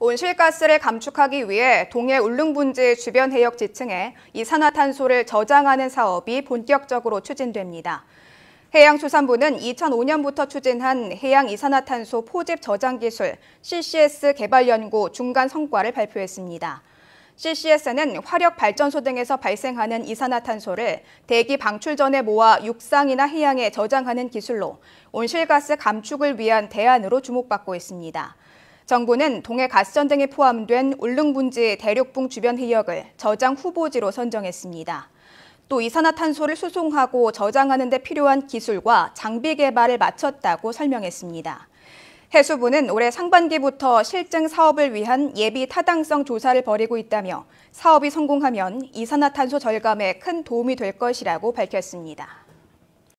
온실가스를 감축하기 위해 동해 울릉분지 주변 해역 지층에 이 산화탄소를 저장하는 사업이 본격적으로 추진됩니다. 해양수산부는 2005년부터 추진한 해양이산화탄소 포집 저장 기술 CCS 개발 연구 중간 성과를 발표했습니다. CCS는 화력 발전소 등에서 발생하는 이산화탄소를 대기 방출 전에 모아 육상이나 해양에 저장하는 기술로 온실가스 감축을 위한 대안으로 주목받고 있습니다. 정부는 동해 가스전쟁에 포함된 울릉분지 대륙붕 주변 해역을 저장 후보지로 선정했습니다. 또 이산화탄소를 수송하고 저장하는 데 필요한 기술과 장비 개발을 마쳤다고 설명했습니다. 해수부는 올해 상반기부터 실증 사업을 위한 예비 타당성 조사를 벌이고 있다며 사업이 성공하면 이산화탄소 절감에 큰 도움이 될 것이라고 밝혔습니다.